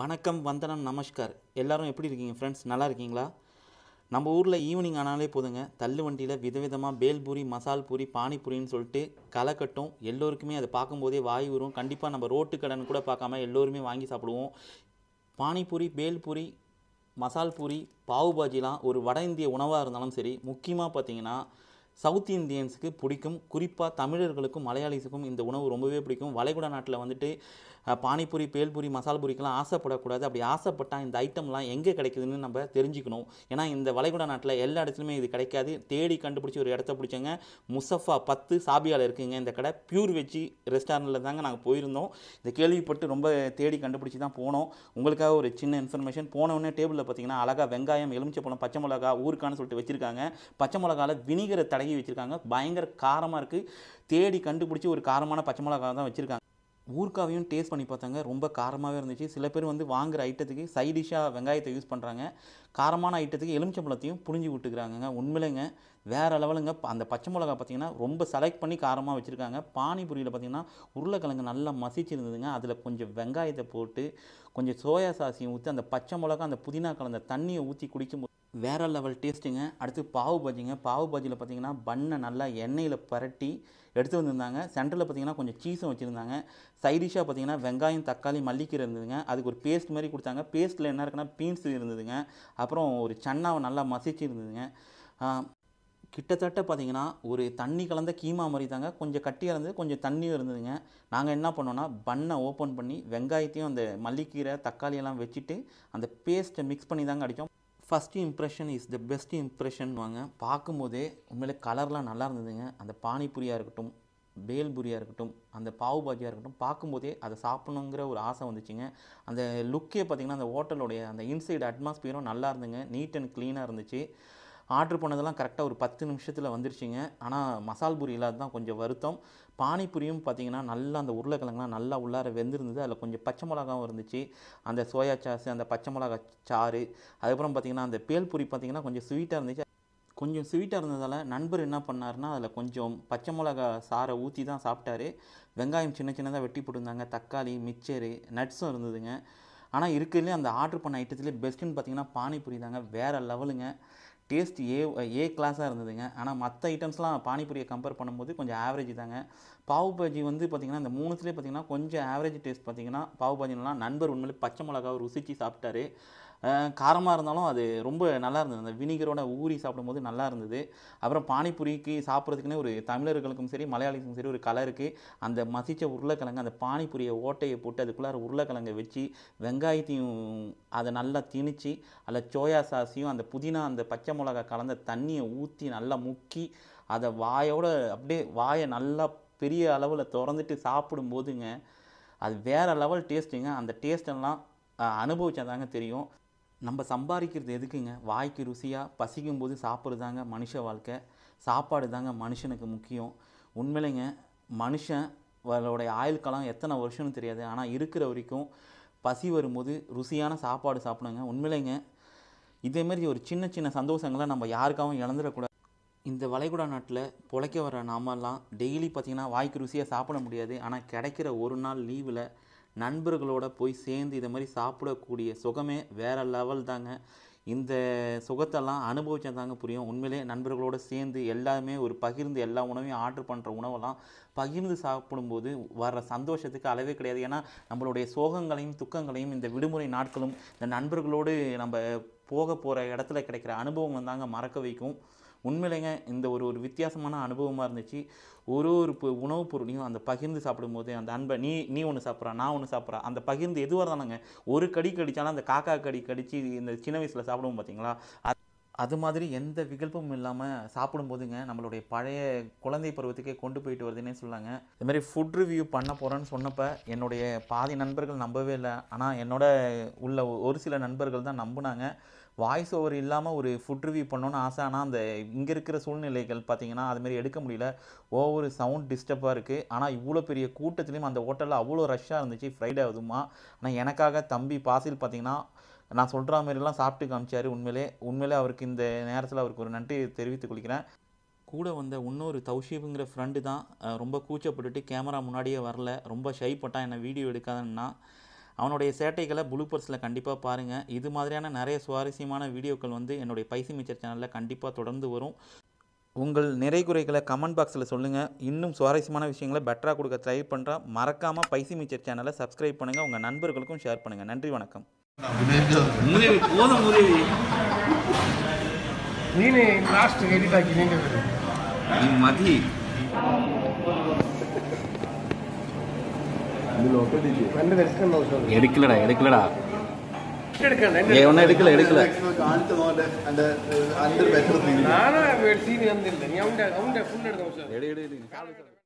வணக்கம் வந்தனம் நமஸ்கார் எல்லோரும் எப்படி இருக்கீங்க ஃப்ரெண்ட்ஸ் நல்லா இருக்கீங்களா நம்ம ஊரில் ஈவினிங் ஆனாலே போதுங்க தள்ளு வண்டியில் விதவிதமாக பேல்பூரி மசால் பூரி பானிபூரின்னு சொல்லிட்டு களை கட்டும் எல்லோருக்குமே அதை பார்க்கும்போதே வாய் வரும் கண்டிப்பாக நம்ம ரோட்டு கடன் கூட பார்க்காம எல்லோருமே வாங்கி சாப்பிடுவோம் பானிபூரி பேல்பூரி மசால் பூரி பாவு பாஜிலாம் ஒரு வட இந்திய உணவாக இருந்தாலும் சரி முக்கியமாக பார்த்திங்கன்னா சவுத் இந்தியன்ஸுக்கு பிடிக்கும் குறிப்பாக தமிழர்களுக்கும் மலையாளிஸுக்கும் இந்த உணவு ரொம்பவே பிடிக்கும் வளைகுடா நாட்டில் வந்துட்டு பானிபூரி பேல்பூரி மசால் பூரிக்கெல்லாம் ஆசைப்படக்கூடாது அப்படி ஆசைப்பட்டால் இந்த ஐட்டம்லாம் எங்கே கிடைக்குதுன்னு நம்ம தெரிஞ்சுக்கணும் ஏன்னா இந்த வளைகுடா நாட்டில் எல்லா இடத்துலையுமே இது கிடைக்காது தேடி கண்டுபிடிச்சி ஒரு இடத்த பிடிச்சங்க முசஃபா பத்து சாபியால் இருக்குங்க இந்த கடை பியூர் வெஜ்ஜி ரெஸ்டாரண்ட்டில் தாங்க நாங்கள் போயிருந்தோம் இந்த கேள்விப்பட்டு ரொம்ப தேடி கண்டுபிடிச்சி தான் போனோம் உங்களுக்காக ஒரு சின்ன இன்ஃபர்மேஷன் போனவுடனே டேபிளில் பார்த்தீங்கன்னா அழகாக வெங்காயம் எலுமிச்சப்பழம் பச்சை மிளகா ஊருக்கான்னு சொல்லிட்டு வச்சுருக்காங்க பச்சை மிளகாவில் வினிகரை தடை ஆகி வச்சுருக்காங்க பயங்கர காரமாக இருக்குது தேடி கண்டுபிடிச்சி ஒரு காரமான பச்சை மிளகா தான் வச்சுருக்காங்க ஊர்காவையும் டேஸ்ட் பண்ணி பார்த்தாங்க ரொம்ப காரமாகவே இருந்துச்சு சில பேர் வந்து வாங்குகிற ஐட்டத்துக்கு சைடிஷாக வெங்காயத்தை யூஸ் பண்ணுறாங்க காரமான ஐட்டத்துக்கு எலுமிச்சம்பழத்தையும் புழிஞ்சு விட்டுக்கிறாங்க உண்மையிலேங்க வேறு லெவலுங்க அந்த பச்சை மிளகா பார்த்திங்கன்னா ரொம்ப செலக்ட் பண்ணி காரமாக வச்சுருக்காங்க பானிபூரியில் பார்த்திங்கன்னா உருளைக்கிழங்கு நல்லா இருந்ததுங்க அதில் கொஞ்சம் வெங்காயத்தை போட்டு கொஞ்சம் சோயா சாஸையும் ஊற்றி அந்த பச்சை மிளகா அந்த புதினா கலந்த தண்ணியை ஊற்றி குடிக்கும்போது வேறு லெவல் டேஸ்ட்டுங்க அடுத்து பாவு பஜ்ஜிங்க பாவு பஜ்ஜியில் பார்த்தீங்கன்னா பண்ணை நல்லா எண்ணெயில் பரட்டி எடுத்து வந்திருந்தாங்க சென்டரில் பார்த்தீங்கன்னா கொஞ்சம் சீஸும் வச்சுருந்தாங்க சைடிஷாக பார்த்தீங்கன்னா வெங்காயம் தக்காளி மல்லிக்கீரை இருந்ததுங்க அதுக்கு ஒரு பேஸ்ட் மாதிரி கொடுத்தாங்க பேஸ்ட்டில் என்ன இருக்குன்னா பீன்ஸ் இருந்ததுங்க அப்புறம் ஒரு சன்னாவை நல்லா மசிச்சு இருந்ததுங்க கிட்டத்தட்ட பார்த்தீங்கன்னா ஒரு தண்ணி கலந்த கீமா மாதிரி தாங்க கொஞ்சம் கட்டியாக இருந்தது கொஞ்சம் தண்ணியும் இருந்ததுங்க நாங்கள் என்ன பண்ணோன்னா பண்ணை ஓப்பன் பண்ணி வெங்காயத்தையும் அந்த மல்லிக்கீரை தக்காளியெல்லாம் வச்சுட்டு அந்த பேஸ்ட்டை மிக்ஸ் பண்ணி தாங்க அடித்தோம் first impression is the best impression வாங்க பார்க்கும்போதே உண்மையிலே கலர்லாம் நல்லா இருந்ததுங்க அந்த பானிபூரியாக இருக்கட்டும் பேல்பூரியாக இருக்கட்டும் அந்த பாவு பாஜியாக இருக்கட்டும் பார்க்கும்போதே அதை சாப்பிட்ணுங்கிற ஒரு ஆசை வந்துச்சுங்க அந்த லுக்கே பார்த்திங்கன்னா அந்த ஹோட்டலுடைய அந்த இன்சைடு அட்மாஸ்பியரும் நல்லா இருந்துங்க நீட் அண்ட் க்ளீனாக இருந்துச்சு ஆர்டர் பண்ணதெல்லாம் கரெக்டாக ஒரு பத்து நிமிஷத்தில் வந்துருச்சுங்க ஆனால் மசால் பூரி இல்லாத தான் கொஞ்சம் வருத்தம் பானிபூரியும் பார்த்திங்கன்னா நல்லா அந்த உருளைக்கிழங்குலாம் நல்லா உள்ளார வெந்திருந்தது அதில் கொஞ்சம் பச்சை மிளகாவும் இருந்துச்சு அந்த சோயா சாஸ் அந்த பச்சை மிளகா சாறு அதுக்கப்புறம் பார்த்திங்கன்னா அந்த பேல்பூரி பார்த்திங்கன்னா கொஞ்சம் ஸ்வீட்டாக இருந்துச்சு கொஞ்சம் ஸ்வீட்டாக இருந்ததால் நண்பர் என்ன பண்ணார்னா அதில் கொஞ்சம் பச்சை மிளகா சாரை ஊற்றி தான் சாப்பிட்டாரு வெங்காயம் சின்ன சின்னதாக வெட்டி போட்டிருந்தாங்க தக்காளி மிக்சரு நட்ஸும் இருந்ததுங்க ஆனால் இருக்கிறதுலே அந்த ஆர்டர் பண்ண ஐட்டத்துலேயே பெஸ்ட்டுன்னு பார்த்திங்கன்னா பானிபூரி தாங்க வேறு லெவலுங்க டேஸ்ட் ஏ ஏ கிளாஸாக இருந்ததுங்க ஆனால் மற்ற ஐட்டம்ஸ்லாம் பானிபூரியை கம்பேர் பண்ணும்போது கொஞ்சம் ஆவரேஜ் தாங்க பாவு பாஜி வந்து பார்த்திங்கன்னா இந்த மூணுத்துலேயே பார்த்திங்கன்னா கொஞ்சம் ஆவரேஜ் டேஸ்ட் பார்த்திங்கன்னா பாவு பாஜினா நண்பர் உண்மையிலே பச்சை மிளகாவை ருசித்து சாப்பிட்டாரு காரமாக இருந்தாலும் அது ரொம்ப நல்லா இருந்தது அந்த வினிகரோட ஊறி சாப்பிடும்போது நல்லா இருந்தது அப்புறம் பானிபூரிக்கு சாப்பிட்றதுக்குன்னே ஒரு தமிழர்களுக்கும் சரி மலையாளிக்கும் சரி ஒரு கலை இருக்குது அந்த மசித்த உருளைக்கிழங்கு அந்த பானிபூரியை ஓட்டையை போட்டு அதுக்குள்ளார உருளைக்கிழங்கை வச்சு வெங்காயத்தையும் அதை நல்லா திணிச்சு அதில் சோயா சாஸையும் அந்த புதினா அந்த பச்சை மிளகா கலந்த தண்ணியை ஊற்றி நல்லா முக்கி அதை வாயோட அப்படியே வாயை நல்லா பெரிய அளவில் திறந்துட்டு சாப்பிடும்போதுங்க அது வேறு லெவல் டேஸ்ட்டுங்க அந்த டேஸ்ட்டெல்லாம் அனுபவிச்சா தாங்க தெரியும் நம்ம சம்பாதிக்கிறது எதுக்குங்க வாய்க்கு ருசியாக பசிக்கும் போது சாப்பிட்றது தாங்க மனுஷ வாழ்க்கை சாப்பாடு தாங்க மனுஷனுக்கு முக்கியம் உண்மையிலேங்க மனுஷன் அவளுடைய ஆயுள் காலம் எத்தனை வருஷம்னு தெரியாது ஆனால் இருக்கிற வரைக்கும் பசி வரும்போது ருசியான சாப்பாடு சாப்பிடுங்க உண்மையிலேங்க இதேமாரி ஒரு சின்ன சின்ன சந்தோஷங்களை நம்ம யாருக்காகவும் இழந்துடக்கூடாது இந்த வளைகுடா நாட்டில் பிழைக்க வர நாமெல்லாம் டெய்லி பார்த்திங்கன்னா வாய்க்கு ருசியாக சாப்பிட முடியாது ஆனால் கிடைக்கிற ஒரு நாள் லீவில் நண்பர்களோட போய் சேர்ந்து இதை மாதிரி சாப்பிடக்கூடிய சுகமே வேறு லெவல் தாங்க இந்த சுகத்தெல்லாம் அனுபவிச்சா தாங்க புரியும் உண்மையிலே நண்பர்களோடு சேர்ந்து எல்லாமே ஒரு பகிர்ந்து எல்லா உணவையும் ஆர்டர் பண்ணுற உணவெல்லாம் பகிர்ந்து சாப்பிடும்போது வர்ற சந்தோஷத்துக்கு அளவே கிடையாது ஏன்னா நம்மளுடைய சோகங்களையும் துக்கங்களையும் இந்த விடுமுறை நாட்களும் இந்த நண்பர்களோடு நம்ம போக போகிற இடத்துல கிடைக்கிற அனுபவம் வந்தாங்க மறக்க வைக்கும் உண்மையிலேங்க இந்த ஒரு ஒரு வித்தியாசமான அனுபவமாக இருந்துச்சு ஒரு ஒரு உணவுப் பொருளையும் அந்த பகிர்ந்து சாப்பிடும்போது அந்த அன்பை நீ நீ ஒன்று சாப்பிட்றா நான் ஒன்று சாப்பிட்றா அந்த பகிர்ந்து எதுவாக இருந்தாலுங்க ஒரு கடி கடித்தாலும் அந்த காக்கா கடி கடித்து இந்த சின்ன வயசில் சாப்பிடுவோம் பார்த்தீங்களா அது மாதிரி எந்த விகல்பமும் இல்லாமல் சாப்பிடும்போதுங்க நம்மளுடைய பழைய குழந்தை பருவத்துக்கே கொண்டு போயிட்டு வருதுன்னே சொன்னாங்க இது மாதிரி ஃபுட் ரிவ்யூ பண்ண போகிறேன்னு சொன்னப்போ என்னுடைய பாதி நண்பர்கள் நம்பவே இல்லை ஆனால் என்னோட உள்ள ஒரு சில நண்பர்கள் தான் நம்பினாங்க வாய்ஸ் ஓவர் இல்லாமல் ஒரு ஃபுட் ரிவ்யூ பண்ணோன்னு ஆசை ஆனால் அந்த இங்கே இருக்கிற சூழ்நிலைகள் பார்த்திங்கன்னா அதுமாரி எடுக்க முடியல ஒவ்வொரு சவுண்ட் டிஸ்டர்பாக இருக்குது ஆனால் இவ்வளோ பெரிய கூட்டத்துலேயும் அந்த ஹோட்டலில் அவ்வளோ ரஷ்ஷாக இருந்துச்சு ஃப்ரைடே ஆகுதுமா ஆனால் எனக்காக தம்பி பாசில் பார்த்திங்கன்னா நான் சொல்கிற மாதிரிலாம் சாப்பிட்டு காமிச்சார் உண்மையிலே உண்மையிலே அவருக்கு இந்த நேரத்தில் அவருக்கு ஒரு நன்றி தெரிவித்துக் கொள்கிறேன் கூட வந்த இன்னொரு தௌஷிப்புங்கிற ஃப்ரெண்டு தான் ரொம்ப கூச்சப்பட்டுட்டு கேமரா முன்னாடியே வரல ரொம்ப ஷை பட்டான் என்னை வீடியோ எடுக்காதன்னா அவனுடைய சேட்டைகளை புளூப்பர்ஸில் கண்டிப்பாக பாருங்கள் இது மாதிரியான நிறைய சுவாரஸ்யமான வீடியோக்கள் வந்து என்னுடைய பைசி மிச்சர் சேனலில் கண்டிப்பாக தொடர்ந்து வரும் உங்கள் நிறை குறைகளை கமெண்ட் பாக்ஸில் சொல்லுங்கள் இன்னும் சுவாரஸ்யமான விஷயங்களை பெட்டராக கொடுக்க ட்ரை பண்ணுறேன் மறக்காமல் பைசி மிச்சர் சேனலை சப்ஸ்கிரைப் பண்ணுங்கள் உங்கள் நண்பர்களுக்கும் ஷேர் பண்ணுங்கள் நன்றி வணக்கம் உதவி போதும் உதவி எடுக்கலடா எடுக்கல எடுக்கல